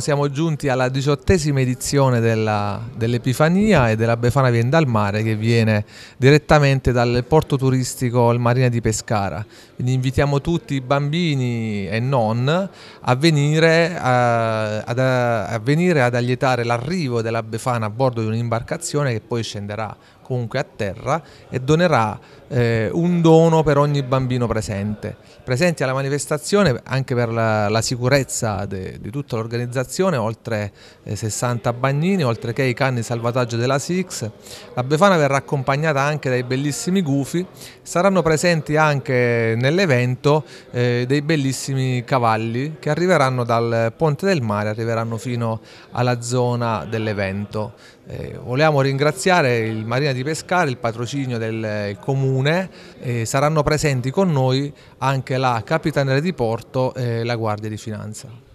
Siamo giunti alla diciottesima edizione dell'Epifania e della Befana Vien dal Mare che viene direttamente dal porto turistico Il Marina di Pescara. Quindi invitiamo tutti i bambini e non a venire, a, ad, a venire ad allietare l'arrivo della Befana a bordo di un'imbarcazione che poi scenderà comunque a terra e donerà eh, un dono per ogni bambino presente. Presenti alla manifestazione anche per la, la sicurezza di tutta l'organizzazione organizzazione, oltre 60 eh, bagnini, oltre che i canni salvataggio della SIX. La Befana verrà accompagnata anche dai bellissimi gufi, saranno presenti anche nell'evento eh, dei bellissimi cavalli che arriveranno dal Ponte del Mare, arriveranno fino alla zona dell'evento. Eh, vogliamo ringraziare il Marina di Pescare, il patrocinio del eh, comune, eh, saranno presenti con noi anche la Capitaneria di Porto e la Guardia di Finanza.